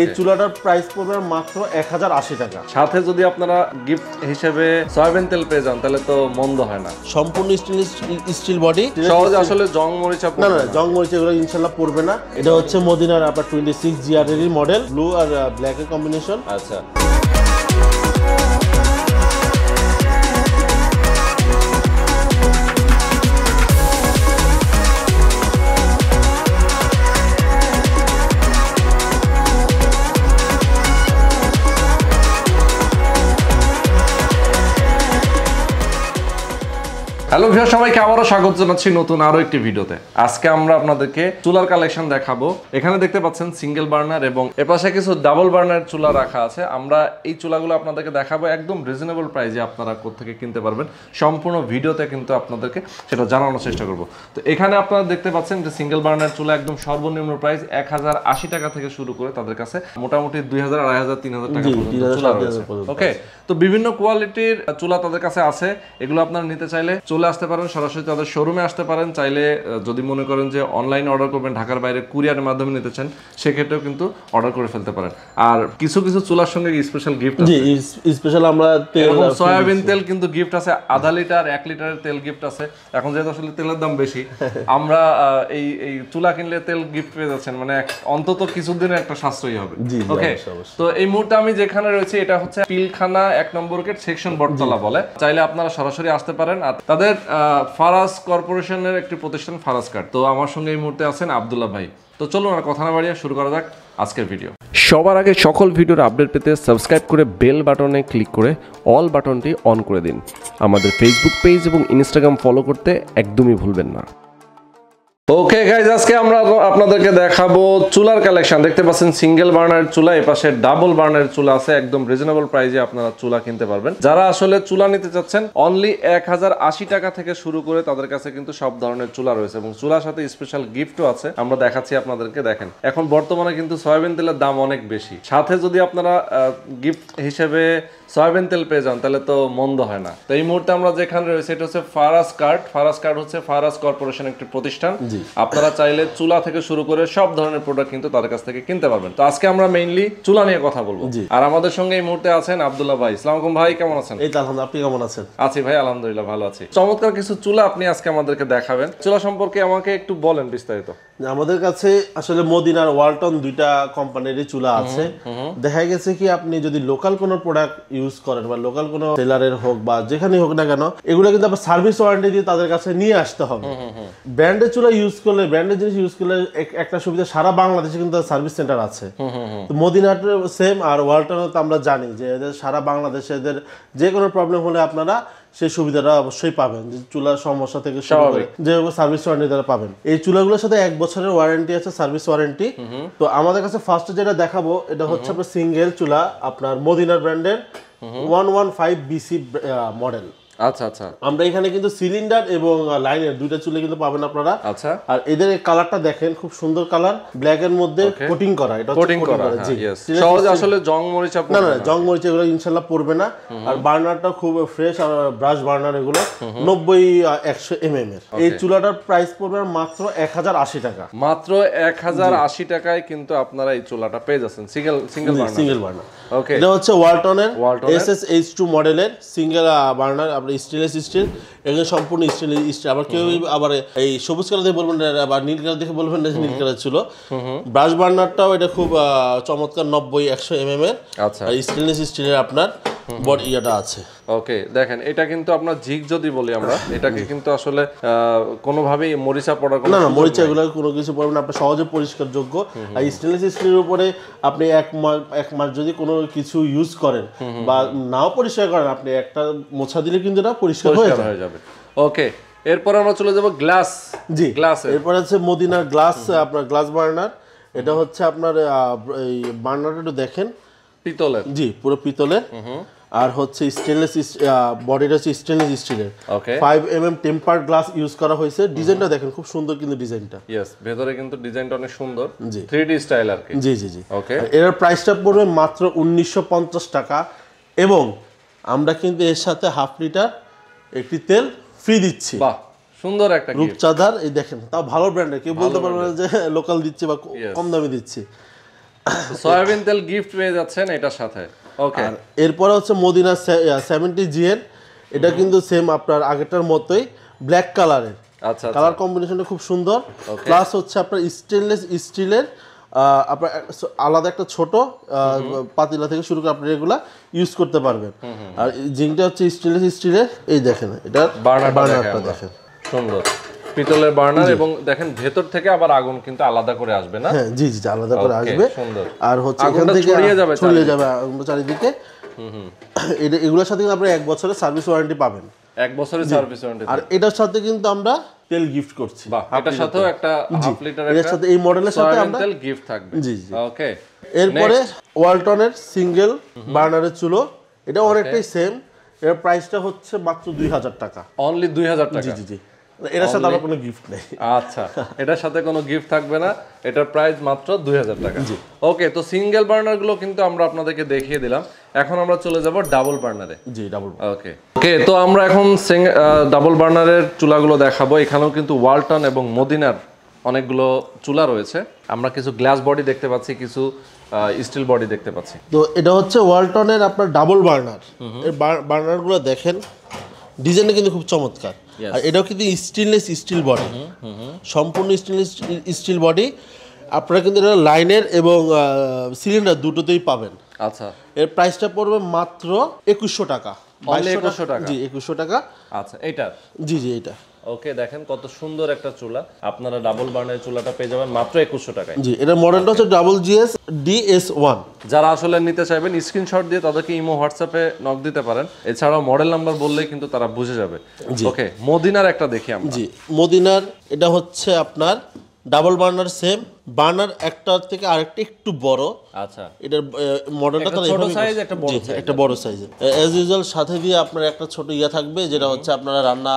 এই চুলাটার প্রাইস পড়বে মাত্র এক হাজার আশি টাকা সাথে যদি আপনারা গিফট হিসেবে সয়াবিন তেল পেয়ে যান তাহলে তো মন্দ হয় না সম্পূর্ণ স্টিল স্টিল বডি সহজে আসলে জং মরিচা না না জং মরিচা এগুলো ইনশাল্লাহ পড়বে না এটা হচ্ছে মদিনার আপনার twenty six GR model blue আর ব্ল্যাকের কম্বিনেশন আচ্ছা হ্যালো ভিউ সবাইকে আবারও স্বাগত জানাচ্ছি নতুন আরও একটি ভিডিওতে আজকে আমরা আপনাদেরকে চুলার কালেকশন দেখাবো এখানে দেখতে পাচ্ছেন সিঙ্গেল বার্নার এবং এপাশে কিছু ডাবল বার্নার চুলা রাখা আছে আমরা এই চুলাগুলো আপনাদেরকে দেখাবো একদম রিজনেবল প্রাইসে আপনারা কোথেকে কিনতে পারবেন সম্পূর্ণ ভিডিওতে কিন্তু আপনাদেরকে সেটা জানানোর চেষ্টা করব তো এখানে আপনারা দেখতে পাচ্ছেন যে সিঙ্গেল বার্নার চুলা একদম সর্বনিম্ন প্রাইস এক হাজার আশি টাকা থেকে শুরু করে তাদের কাছে মোটামুটি দুই হাজার আড়াই হাজার তিন হাজার টাকা চুলা রয়েছে ওকে তো বিভিন্ন কোয়ালিটির চুলা তাদের কাছে আছে এগুলো আপনারা নিতে চাইলে চলে স্কুলে আসতে পারেন সরাসরি তাদের শোরুমে আসতে পারেন চাইলে যদি মনে করেন যে অনলাইন অর্ডার করবেন ঢাকার বাইরে কুরিয়ারের মাধ্যমে নিতে চান সেক্ষেত্রেও কিন্তু অর্ডার করে ফেলতে পারেন আর কিছু কিছু চুলার সঙ্গে স্পেশাল গিফট স্পেশাল আমরা সয়াবিন তেল কিন্তু গিফট আছে আধা লিটার এক লিটারের তেল গিফট আছে এখন যেহেতু আসলে তেলের দাম বেশি আমরা এই এই চুলা কিনলে তেল গিফট পেয়ে যাচ্ছেন মানে অন্তত কিছুদিনের একটা সাশ্রয়ী হবে ওকে তো এই মুহূর্তে আমি যেখানে রয়েছি এটা হচ্ছে পিলখানা এক নম্বর সেকশন বটতলা বলে চাইলে আপনারা সরাসরি আসতে পারেন আর তাদের আমাদের ফারাস কর্পোরেশনের একটি প্রতিষ্ঠান ফারাস কার্ড তো আমার সঙ্গে এই মুহূর্তে আছেন আবদুল্লাহ ভাই তো চলুন আর কথা না বাড়িয়ে শুরু করা যাক আজকের ভিডিও সবার আগে সকল ভিডিওর আপডেট পেতে সাবস্ক্রাইব করে বেল বাটনে ক্লিক করে অল বাটনটি অন করে দিন আমাদের ফেসবুক পেজ এবং ইনস্টাগ্রাম ফলো করতে একদমই ভুলবেন না ওকে গাইজ আজকে আমরা আপনাদেরকে দেখাবো চুলার কালেকশন দেখতে পাচ্ছেন সিঙ্গেল বার্নার চুলা এই পাশে ডাবল বার্নার চুলা আছে একদম রিজনেবল প্রাইসে আপনারা চুলা কিনতে পারবেন যারা আসলে চুলা নিতে চাচ্ছেন অনলি এক টাকা থেকে শুরু করে তাদের কাছে কিন্তু সব ধরনের চুলা রয়েছে এবং চুলার সাথে স্পেশাল গিফটও আছে আমরা দেখাচ্ছি আপনাদেরকে দেখেন এখন বর্তমানে কিন্তু সয়াবিন তেলের দাম অনেক বেশি সাথে যদি আপনারা গিফট হিসেবে সয়াবিন তেল পেয়ে যান তাহলে তো মন্দ হয় না তো এই মুহূর্তে আমরা যেখানে রয়েছে এটা হচ্ছে ফারাস কার্ড ফারাস কার্ড হচ্ছে ফারাস কর্পোরেশন একটি প্রতিষ্ঠান আপনারা চাইলে চুলা থেকে শুরু করে সব ধরনের প্রোডাক্ট কিন্তু তাদের কাছ থেকে কিনতে পারবেন তো আজকে আমরা মেইনলি চুলা নিয়ে কথা বলবো আর আমাদের সঙ্গে এই মুহূর্তে আছেন আব্দুল্লাহ ভাই ইসলাম ভাই কেমন আছেন এই আপনি কেমন আছেন আছি ভাই আলহামদুলিল্লাহ ভালো আছি চমৎকার কিছু চুলা আপনি আজকে আমাদেরকে দেখাবেন চুলা সম্পর্কে আমাকে একটু বলেন বিস্তারিত আমাদের কাছে আসলে মদিনার ওয়ালটন দুইটা কোম্পানিরই চুলা আছে দেখা গেছে কি আপনি যদি লোকাল কোনো প্রোডাক্ট ইউজ করেন বা লোকাল কোনো সেলারের হোক বা যেখানে হোক না কেন এগুলো কিন্তু আবার সার্ভিস ওয়ারেন্টি দিয়ে তাদের কাছে নিয়ে আসতে হবে ব্র্যান্ডের চুলা ইউজ করলে ব্র্যান্ডের জিনিস ইউজ করলে একটা সুবিধা সারা বাংলাদেশে কিন্তু সার্ভিস সেন্টার আছে তো সেম আর ওয়ালটনও তো আমরা জানি যে এদের সারা বাংলাদেশে এদের যে কোনো প্রবলেম হলে আপনারা সেই সুবিধাটা অবশ্যই পাবেন যে চুলার সমস্যা থেকে যে সার্ভিস ওয়ারেন্টি তারা পাবেন এই চুলাগুলোর সাথে এক বছরের ওয়ারেন্টি আছে সার্ভিস ওয়ারেন্টি তো আমাদের কাছে ফার্স্ট যেটা দেখাবো এটা হচ্ছে আপনার সিঙ্গেল চুলা আপনার মদিনার ব্র্যান্ডের one one five BC model আচ্ছা আচ্ছা আমরা এখানে কিন্তু সিলিন্ডার এবং লাইনের দুইটা চুলে কিন্তু পাবেন আপনারা আচ্ছা আর এদের কালারটা দেখেন খুব সুন্দর কালার ব্ল্যাক এর মধ্যে কোটিং করা এটা কোটিং করা হ্যাঁ, জি আসলে জং না না জং এগুলো ইনশাআল্লাহ পড়বে না আর বার্নারটা খুব ফ্রেশ আর ব্রাশ বার্নার এগুলো 90 100 এমএম এর এই চুলাটার প্রাইস পড়বে মাত্র 1080 টাকা মাত্র 1080 টাকায় কিন্তু আপনারা এই চুলাটা পেয়ে যাচ্ছেন single single burner single burner okay এটা হচ্ছে ওয়ালটনের এসএসএইচ2 মডেলের সিঙ্গেল বার্নার আপনার স্টেনলেস স্টিল এগুলো সম্পূর্ণ স্টেনলেস স্টিল আবার কেউ আবার এই সবুজ কালার দেখে বলবেন আবার নীল কালার দেখে বলবেন না নীল কালার ছিল ব্রাশ বার্নারটাও এটা খুব চমৎকার নব্বই একশো এম এম এর আচ্ছা স্টেনলেস স্টিলের আপনার বট ইয়াটা আছে ওকে দেখেন এটা কিন্তু আপনার ঝিক যদি বলি আমরা এটাকে কিন্তু আসলে কোনোভাবেই মরিচা পড়ার না না মরিচা এগুলো কোনো কিছু পড়বে মানে না আপনার সহজে আর স্টেনলেস স্টিলের উপরে আপনি এক মাস এক মাস যদি কোনো কিছু ইউজ করেন বা নাও পরিষ্কার করেন আপনি একটা মোছা দিলে কিন্তু এটা পরিষ্কার হয়ে যাবে ওকে এরপর আমরা চলে যাব গ্লাস জি গ্লাস এরপর আছে মদিনার গ্লাস আপনার গ্লাস বার্নার এটা হচ্ছে আপনার এই বার্নারটা একটু দেখেন পিতলের জি পুরো পিতলের আর হচ্ছে স্টেনলেস হচ্ছে স্টেনলেস স্টিলের okay 5 mm temper glass use করা হয়েছে ডিজাইনটা দেখেন খুব সুন্দর কিন্তু ডিজাইনটা यस ভেতরে কিন্তু ডিজাইনটা অনেক সুন্দর 3D স্টাইল আর কি জি জি জি ওকে এর প্রাইসটা পড়বে মাত্র 1950 টাকা এবং আমরা কিন্তু এর সাথে হাফ লিটার একটি তেল ফ্রি দিচ্ছি বাহ সুন্দর একটা রূপচাঁদার এই দেখেন তাও ভালো ব্র্যান্ডের কেউ বলতে পারবে না যে লোকাল দিচ্ছে বা কম দামে দিচ্ছি সয়াবিন তেল গিফট পেয়ে যাচ্ছেন এটার সাথে ওকে এরপরে হচ্ছে মদিনা সেভেন্টি জিএন এটা কিন্তু সেম আপনার আগেরটার মতোই ব্ল্যাক কালারের আচ্ছা কালার আচ্ছা। কম্বিনেশনটা খুব সুন্দর প্লাস হচ্ছে আপনার স্টেনলেস স্টিলের আপনার আলাদা একটা ছোট পাতিলা থেকে শুরু করে আপনি এগুলা ইউজ করতে পারবেন আর জিংটা হচ্ছে স্টেনলেস স্টিলের এই দেখেন এটা বার্নারটা দেখেন সুন্দর পিতলের বার্নার এবং দেখেন ভেতর থেকে আবার আগুন কিন্তু আলাদা করে আসবে না হ্যাঁ, জি জি আলাদা করে আসবে আর হচ্ছে এখান থেকে ছড়িয়ে যাবে ছড়িয়ে যাবে চারিদিকে এগুলোর সাথে কিন্তু আপনি এক বছরের সার্ভিস ওয়ারেন্টি পাবেন এক বছরের সার্ভিস ওয়ারেন্টি আর এটার সাথে কিন্তু আমরা তেল গিফট করছি এটার সাথেও একটা হাফ লিটার এর সাথে এই মডেলের সাথে আমরা তেল গিফট থাকবে জি জি ওকে এরপরে ওয়ালটনের সিঙ্গেল বার্নারের চুলো এটা অনেকটাই সেম এর প্রাইসটা হচ্ছে মাত্র দুই হাজার টাকা অনলি দুই হাজার টাকা জি জি জি এটার সাথে আমার কোনো গিফট নেই আচ্ছা এটার সাথে কোনো গিফট থাকবে না এটার প্রাইস মাত্র দুই হাজার টাকা ওকে তো সিঙ্গেল বার্নারগুলো কিন্তু আমরা আপনাদেরকে দেখিয়ে দিলাম এখন আমরা চলে যাব ডাবল বার্নারে জি ডাবল ওকে ওকে তো আমরা এখন ডাবল বার্নারের চুলাগুলো দেখাবো এখানেও কিন্তু ওয়ালটন এবং মদিনার অনেকগুলো চুলা রয়েছে আমরা কিছু গ্লাস বডি দেখতে পাচ্ছি কিছু স্টিল বডি দেখতে পাচ্ছি তো এটা হচ্ছে ওয়ালটনের আপনার ডাবল বার্নার এর বার্নারগুলো দেখেন ডিজাইনটা কিন্তু খুব চমৎকার আর এটাও কিন্তু স্টেনলেস স্টিল বডি সম্পূর্ণ স্টেনলেস স্টিল বডি আপনারা কিন্তু এটা লাইনের এবং সিলিন্ডার দুটোতেই পাবেন আচ্ছা এর প্রাইসটা পড়বে মাত্র একুশশো টাকা একুশশো টাকা জি একুশশো টাকা আচ্ছা এটা জি জি এটা ওকে দেখেন কত সুন্দর একটা চুলা আপনারা ডাবল বার্নার চুলাটা পেয়ে যাবেন মাত্র একুশশো টাকায় জি এটা মডেলটা হচ্ছে ডাবল জিএস ডিএস ওয়ান যারা আসলে নিতে চাইবেন স্ক্রিনশট দিয়ে তাদেরকে ইমো হোয়াটসঅ্যাপে নক দিতে পারেন এছাড়াও মডেল নাম্বার বললেই কিন্তু তারা বুঝে যাবে ওকে মদিনার একটা দেখি আমরা জি মদিনার এটা হচ্ছে আপনার ডাবল বার্নার সেম বার্নার একটা থেকে আরেকটা একটু বড় আচ্ছা এটার মডেলটা তাহলে ছোট সাইজ একটা বড় সাইজ হ্যাঁ, একটা বড় সাইজ এজ ইউজুয়াল সাথে দিয়ে আপনার একটা ছোট ইয়া থাকবে যেটা হচ্ছে আপনারা রান্না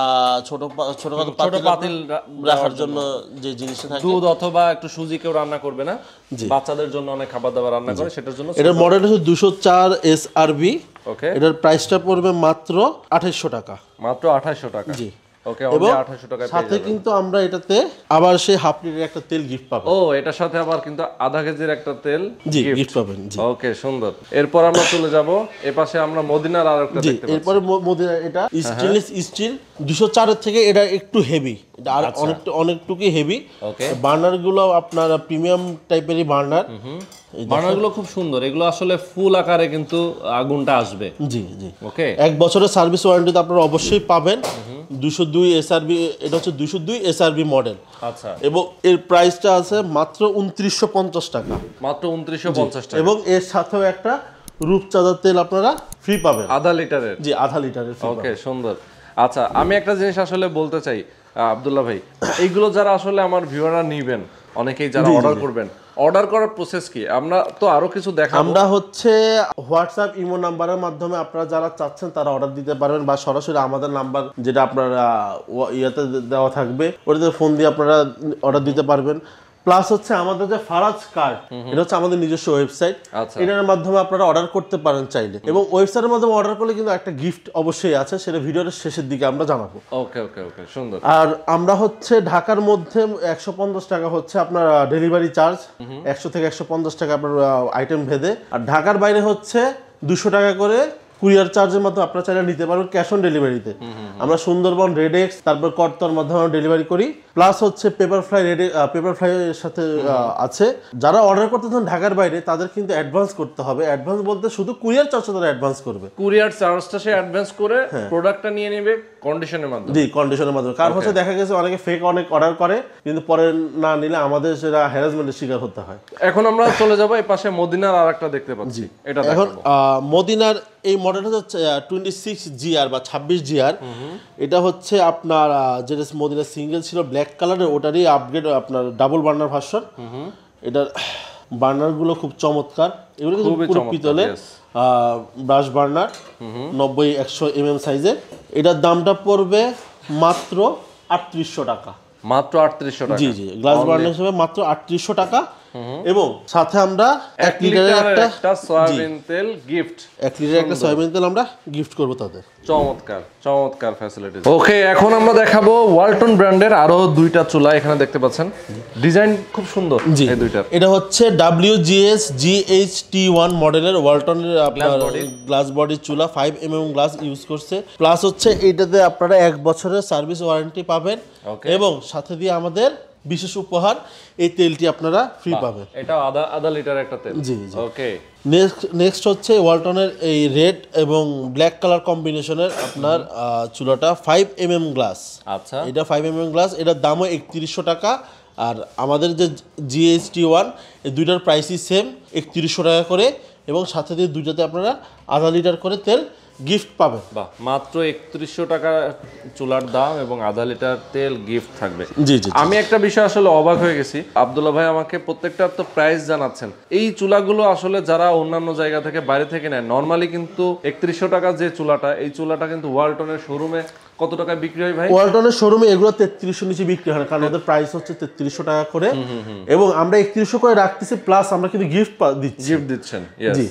ছোট ছোট কত পাতিল রাখার জন্য যে জিনিসটা থাকে দুধ অথবা একটু সুজি কেউ রান্না করবে না বাচ্চাদের জন্য অনেক খাবার দাবার রান্না করে সেটার জন্য এটার মডেল হচ্ছে 204 এসআরবি ওকে এটার প্রাইসটা পড়বে মাত্র 2800 টাকা মাত্র 2800 টাকা জি তেল গিফট পাবো কিন্তু আধা তেল পাবেন আমরা হ্যাঁ, হ্যাঁ। একটু হেভি আর আচ্ছা। অনেকটুকুই হেভি বার্নার গুলো আপনার প্রিমিয়াম বার্নার খুব সুন্দর এগুলো আসলে ফুল আকারে কিন্তু আগুনটা আসবে জি জি ওকে এক বছরের সার্ভিস ওয়ারেন্টি আপনারা অবশ্যই পাবেন দুই এটা হচ্ছে দুই মডেল আচ্ছা। এবং এর উনত্রিশশো পঞ্চাশ টাকা মাত্র উনত্রিশশো পঞ্চাশ টাকা এবং এর সাথেও একটা রূপচাঁদার তেল আপনারা ফ্রি পাবেন আধা আধা লিটারের সুন্দর আচ্ছা আমি একটা জিনিস আসলে বলতে চাই আবদুল্লাহ ভাই এইগুলো যারা আসলে আমার ভিউরা নিবেন অনেকেই যারা অর্ডার করবেন অর্ডার করার প্রসেস কি আমরা তো আরো কিছু দেখা আমরা হচ্ছে হোয়াটসঅ্যাপ ইমো নাম্বারের মাধ্যমে আপনারা যারা চাচ্ছেন তারা অর্ডার দিতে পারবেন বা সরাসরি আমাদের নাম্বার যেটা আপনারা ইয়াতে দেওয়া থাকবে ওটাতে ফোন দিয়ে আপনারা অর্ডার দিতে পারবেন প্লাস হচ্ছে আমাদের যে ফারাজ কার্ড এটা হচ্ছে আমাদের নিজস্ব ওয়েবসাইট আচ্ছা। এটার মাধ্যমে আপনারা অর্ডার করতে পারেন চাইলে এবং ওয়েবসাইটের মাধ্যমে অর্ডার করলে কিন্তু একটা গিফট অবশ্যই আছে সেটা ভিডিওর শেষের দিকে আমরা জানাবো ওকে ওকে ওকে সুন্দর আর আমরা হচ্ছে ঢাকার মধ্যে একশো পঞ্চাশ টাকা হচ্ছে আপনার ডেলিভারি চার্জ একশো থেকে একশো পঞ্চাশ টাকা আপনার আইটেম ভেদে আর ঢাকার বাইরে হচ্ছে দুশো টাকা করে কুরিয়ার চার্জের মাধ্যমে আপনারা চাইলে নিতে পারবেন ক্যাশ অন ডেলিভারিতে আমরা সুন্দরবন রেডেক্স তারপর কর্তার মাধ্যমে ডেলিভারি করি প্লাস হচ্ছে পেপার ফ্লাই রেডি পেপার এর সাথে আছে যারা অর্ডার করতে চান ঢাকার বাইরে তাদের কিন্তু অ্যাডভান্স করতে হবে অ্যাডভান্স বলতে শুধু কুরিয়ার চার্জটা তারা অ্যাডভান্স করবে কুরিয়ার চার্জটা সে অ্যাডভান্স করে প্রোডাক্টটা হ্যাঁ। নিয়ে নেবে কন্ডিশনের মাধ্যমে জি কন্ডিশনের মাধ্যমে কার হচ্ছে দেখা গেছে অনেকে ফেক অনেক অর্ডার করে কিন্তু পরে না নিলে আমাদের সেটা হ্যারাসমেন্টের শিকার হতে হয় এখন আমরা চলে যাবো এই পাশে মদিনার আরেকটা দেখতে পাচ্ছি এটা এখন মদিনার এই মডেল হচ্ছে টোয়েন্টি সিক্স জিআর বা ছাব্বিশ জিআর এটা হচ্ছে আপনার যেটা মদিনার সিঙ্গেল ছিল ব্ল্যাক ব্ল্যাক কালারের ওটারই আপগ্রেড আপনার ডাবল বার্নার ভার্সন এটার বার্নারগুলো খুব চমৎকার এগুলো কিন্তু পিতলে ব্রাশ বার্নার নব্বই একশো এম এম সাইজের এটার দামটা পড়বে মাত্র আটত্রিশশো টাকা মাত্র আটত্রিশশো টাকা জি জি গ্লাস বার্নার হিসেবে মাত্র আটত্রিশশো টাকা Mm-hmm. এবং সাথে আমরা এক লিটারের একটা সয়াবিন তেল গিফট এক লিটারের একটা সয়াবিন তেল আমরা গিফট করব তাদের চমৎকার চমৎকার ফ্যাসিলিটি ওকে এখন আমরা দেখাবো ওয়ালটন ব্র্যান্ডের আরো দুইটা চুলা এখানে দেখতে পাচ্ছেন ডিজাইন খুব সুন্দর এই দুইটা এটা হচ্ছে WGS GHT1 মডেলের ওয়ালটন আপনার গ্লাস বডি চুলা 5 mm গ্লাস ইউজ করছে প্লাস হচ্ছে এটাতে আপনারা এক বছরের সার্ভিস ওয়ারেন্টি পাবেন এবং সাথে দিয়ে আমাদের বিশেষ উপহার এই তেলটি আপনারা ফ্রি পাবেন এটা আধা আধা লিটার একটা তেল জি জি ওকে নেক্সট নেক্সট হচ্ছে ওয়ালটনের এই রেড এবং ব্ল্যাক কালার কম্বিনেশনের আপনার চুলাটা ফাইভ এম এম গ্লাস আচ্ছা এটা ফাইভ এম এম গ্লাস এটার দামও একত্রিশশো টাকা আর আমাদের যে জিএসটি ওয়ান এই দুইটার প্রাইসই সেম একত্রিশশো টাকা করে এবং সাথে দিয়ে দুইটাতে আপনারা আধা লিটার করে তেল গিফট পাবেন বা মাত্র একত্রিশশো টাকা চুলার দাম এবং আধা লিটার তেল গিফট থাকবে জি জি আমি একটা বিষয় আসলে অবাক হয়ে গেছি আবদুল্লাহ ভাই আমাকে প্রত্যেকটার তো প্রাইস জানাচ্ছেন এই চুলাগুলো আসলে যারা অন্যান্য জায়গা থেকে বাইরে থেকে নেয় নর্মালি কিন্তু একত্রিশশো টাকা যে চুলাটা এই চুলাটা কিন্তু ওয়ালটনের শোরুমে কত টাকায় বিক্রি হয় ভাই ওয়ালটনের শোরুমে এগুলো তেত্রিশশো নিচে বিক্রি হয় কারণ ওদের প্রাইস হচ্ছে তেত্রিশশো টাকা করে এবং আমরা একত্রিশশো করে রাখতেছি প্লাস আমরা কিন্তু গিফট দিচ্ছি গিফট দিচ্ছেন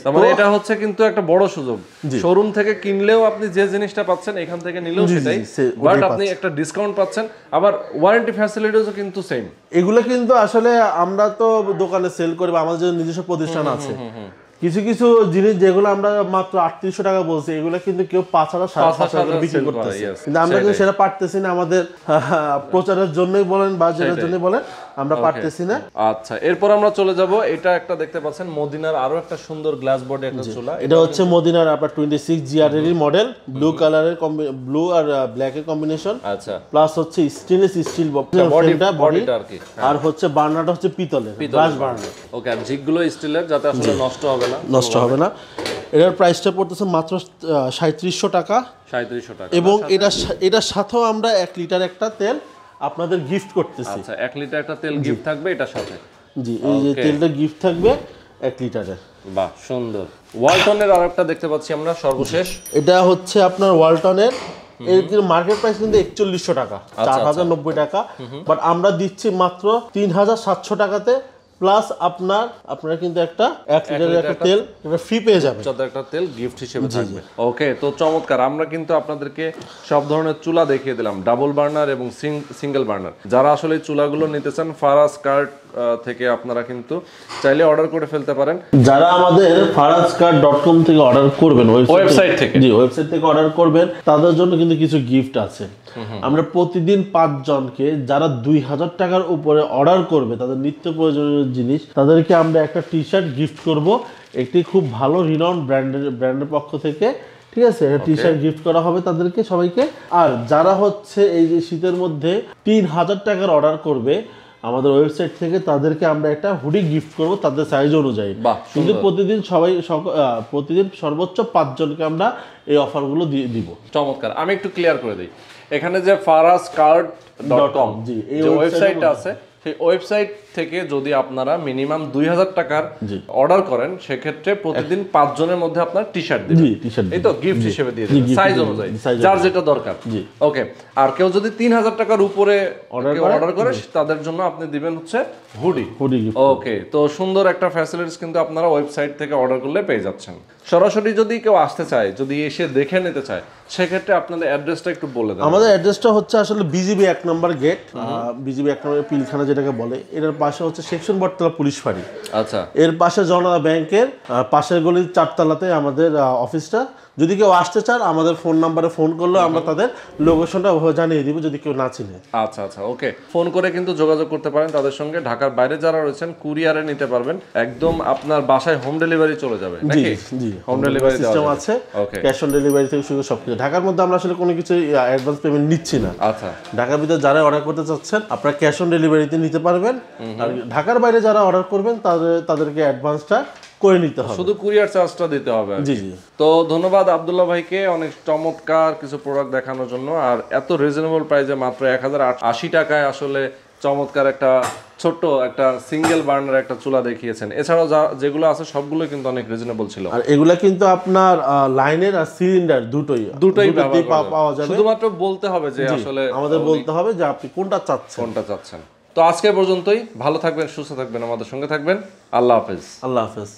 তাহলে মানে এটা হচ্ছে কিন্তু একটা বড় সুযোগ শোরুম থেকে কিনলেও আপনি যে জিনিসটা পাচ্ছেন এখান থেকে নিলেও সেটাই বাট আপনি একটা ডিসকাউন্ট পাচ্ছেন আবার ওয়ারেন্টি ফ্যাসিলিটিও কিন্তু সেম এগুলো কিন্তু আসলে আমরা তো দোকানে সেল করি বা আমাদের নিজস্ব প্রতিষ্ঠান আছে কিছু কিছু জিনিস যেগুলো আমরা মাত্র আটত্রিশশো টাকা বলছি এগুলো কিন্তু কেউ পাঁচ হাজার সাড়ে পাঁচ হাজার বিক্রি করতেছে কিন্তু আমরা কিন্তু সেটা পারতেছি না আমাদের প্রচারের জন্যই বলেন বা যেটার জন্য বলেন আমরা পারতেছি না আচ্ছা এরপর আমরা চলে যাব এটা একটা দেখতে পাচ্ছেন মদিনার আরো একটা সুন্দর গ্লাস বডি একটা চুলা এটা হচ্ছে মদিনার আপনার 26 এর মডেল ব্লু কালারের ব্লু আর ব্ল্যাক এর কম্বিনেশন আচ্ছা প্লাস হচ্ছে স্টেনলেস স্টিল বডিটা বডিটা আর কি হ্যাঁ। আর হচ্ছে বার্নারটা হচ্ছে পিতলের গ্লাস বার্নার ওকে আর জিগগুলো স্টিলের যাতে আসলে নষ্ট হবে না নষ্ট হবে না এটার প্রাইসটা পড়তেছে মাত্র সাঁত্রিশশো টাকা সাঁত্রিশশো টাকা এবং এটা এটার সাথেও আমরা এক লিটার একটা তেল আপনাদের গিফট করতেছি আচ্ছা 1 লিটার একটা তেল গিফট থাকবে এটা সাথে জি এই যে তেলটা গিফট থাকবে 1 লিটারের বাহ সুন্দর ওয়ালটনের আরেকটা দেখতে পাচ্ছি আমরা সর্বশেষ এটা হচ্ছে আপনার ওয়ালটনের এর মার্কেট প্রাইস কিন্তু একচল্লিশশো টাকা আচ্ছা, আচ্ছা। চার হাজার নব্বই টাকা বাট আমরা দিচ্ছি মাত্র তিন হাজার সাতশো টাকাতে প্লাস আপনার আপনারা কিন্তু একটা এক লিটারের একটা তেল এটা ফ্রি পেয়ে যাবেন একটা তেল গিফট হিসেবে থাকবে ওকে তো চমৎকার আমরা কিন্তু আপনাদেরকে সব ধরনের চুলা দেখিয়ে দিলাম ডাবল বার্নার এবং সিঙ্গেল বার্নার যারা আসলে চুলাগুলো নিতে চান ফারাস কার্ট থেকে আপনারা কিন্তু চাইলে অর্ডার করে ফেলতে পারেন যারা আমাদের ফারাজকার ডট কম থেকে অর্ডার করবেন ওয়েবসাইট থেকে জি ওয়েবসাইট থেকে অর্ডার করবেন তাদের জন্য কিন্তু কিছু গিফট আছে আমরা প্রতিদিন পাঁচজনকে যারা দুই হাজার টাকার উপরে অর্ডার করবে তাদের নিত্য প্রয়োজনীয় সুন্দর জিনিস তাদেরকে আমরা একটা টি শার্ট গিফট করব একটি খুব ভালো রিনাউন্ড ব্র্যান্ডের ব্র্যান্ডের পক্ষ থেকে ঠিক আছে একটা টি শার্ট গিফট করা হবে তাদেরকে সবাইকে আর যারা হচ্ছে এই যে শীতের মধ্যে তিন হাজার টাকার অর্ডার করবে আমাদের ওয়েবসাইট থেকে তাদেরকে আমরা একটা হুডি গিফট করব তাদের সাইজ অনুযায়ী কিন্তু প্রতিদিন সবাই প্রতিদিন সর্বোচ্চ পাঁচজনকে আমরা এই অফারগুলো দিয়ে দিব চমৎকার আমি একটু ক্লিয়ার করে দিই এখানে যে ফারাস কার্ড ডট কম জি এই ওয়েবসাইটটা আছে সেই ওয়েবসাইট থেকে যদি আপনারা মিনিমাম দুই হাজার টাকার অর্ডার করেন সেক্ষেত্রে প্রতিদিন পাঁচজনের মধ্যে আপনার টি শার্ট দিবেন এই তো গিফট হিসেবে দিয়ে সাইজ অনুযায়ী যার যেটা দরকার ওকে আর কেউ যদি তিন হাজার টাকার উপরে অর্ডার করে তাদের জন্য আপনি দিবেন হচ্ছে হুডি হুডি ওকে তো সুন্দর একটা ফ্যাসিলিটিস কিন্তু আপনারা ওয়েবসাইট থেকে অর্ডার করলে পেয়ে যাচ্ছেন সরাসরি যদি কেউ আসতে চায় যদি এসে দেখে নিতে চায় সেক্ষেত্রে আপনাদের অ্যাড্রেসটা একটু বলে দেন আমাদের অ্যাড্রেসটা হচ্ছে আসলে বিজিবি এক নম্বর গেট বিজিবি এক নম্বর পিলখানা যেটাকে বলে এটার পাশে হচ্ছে সেকশন বটতলা পুলিশ ফাঁড়ি আচ্ছা এর পাশে জনতা ব্যাংকের পাশের গলির চারতলাতে আমাদের অফিসটা যদি কেউ আসতে চান আমাদের ফোন নাম্বারে ফোন করলে আমরা তাদের লোকেশনটা জানিয়ে দিব যদি কেউ না চিনে আচ্ছা আচ্ছা ওকে ফোন করে কিন্তু যোগাযোগ করতে পারেন তাদের সঙ্গে ঢাকার বাইরে যারা রয়েছেন কুরিয়ারে নিতে পারবেন একদম আপনার বাসায় হোম ডেলিভারি চলে যাবে জি জি হোম ডেলিভারি সিস্টেম আছে ক্যাশ অন ডেলিভারি থেকে শুরু কিছু ঢাকার মধ্যে আমরা আসলে কোনো কিছু অ্যাডভান্স পেমেন্ট নিচ্ছি না আচ্ছা ঢাকার ভিতরে যারা অর্ডার করতে চাচ্ছেন আপনারা ক্যাশ অন ডেলিভারিতে নিতে পারবেন আর ঢাকার বাইরে যারা অর্ডার করবেন তাদের তাদেরকে অ্যাডভান্সটা করে নিতে হবে শুধু কুরিয়ার চার্জটা দিতে হবে জি জি তো ধন্যবাদ আবদুল্লাহ ভাইকে অনেক চমৎকার কিছু প্রোডাক্ট দেখানোর জন্য আর এত রিজনেবল প্রাইসে মাত্র এক টাকায় আসলে চমৎকার একটা ছোট্ট একটা সিঙ্গেল বার্নার একটা চুলা দেখিয়েছেন এছাড়াও যা যেগুলো আছে সবগুলো কিন্তু অনেক রিজনেবল ছিল আর এগুলো কিন্তু আপনার লাইনের আর সিলিন্ডার দুটোই দুটোই পাওয়া যাবে শুধুমাত্র বলতে হবে যে আসলে আমাদের বলতে হবে যে আপনি কোনটা চাচ্ছেন কোনটা চাচ্ছেন তো আজকে পর্যন্তই ভালো থাকবেন সুস্থ থাকবেন আমাদের সঙ্গে থাকবেন আল্লাহ হাফেজ আল্লাহ হাফেজ